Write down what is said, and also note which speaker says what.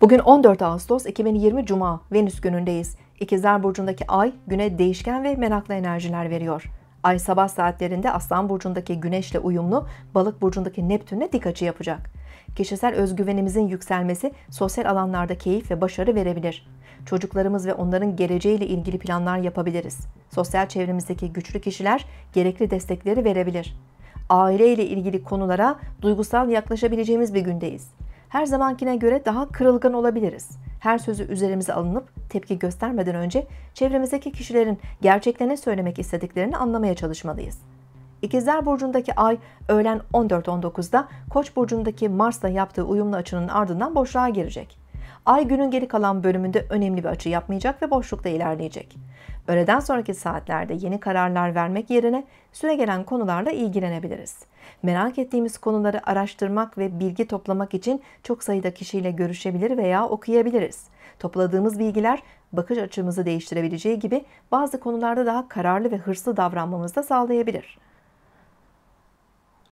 Speaker 1: Bugün 14 Ağustos 2020 Cuma Venüs günündeyiz. İkizler Burcu'ndaki ay güne değişken ve meraklı enerjiler veriyor. Ay sabah saatlerinde Aslan Burcu'ndaki Güneş'le uyumlu, Balık Burcu'ndaki Neptün'le dik açı yapacak. Kişisel özgüvenimizin yükselmesi sosyal alanlarda keyif ve başarı verebilir. Çocuklarımız ve onların geleceğiyle ilgili planlar yapabiliriz. Sosyal çevremizdeki güçlü kişiler gerekli destekleri verebilir. Aile ile ilgili konulara duygusal yaklaşabileceğimiz bir gündeyiz her zamankine göre daha kırılgan olabiliriz. Her sözü üzerimize alınıp tepki göstermeden önce çevremizdeki kişilerin gerçekte ne söylemek istediklerini anlamaya çalışmalıyız. İkizler Burcu'ndaki ay öğlen 14-19'da Koç Burcu'ndaki Mars'la yaptığı uyumlu açının ardından boşluğa girecek. Ay günün geri kalan bölümünde önemli bir açı yapmayacak ve boşlukta ilerleyecek. Öğleden sonraki saatlerde yeni kararlar vermek yerine süre gelen konularla ilgilenebiliriz. Merak ettiğimiz konuları araştırmak ve bilgi toplamak için çok sayıda kişiyle görüşebilir veya okuyabiliriz. Topladığımız bilgiler bakış açımızı değiştirebileceği gibi bazı konularda daha kararlı ve hırslı davranmamızı da sağlayabilir.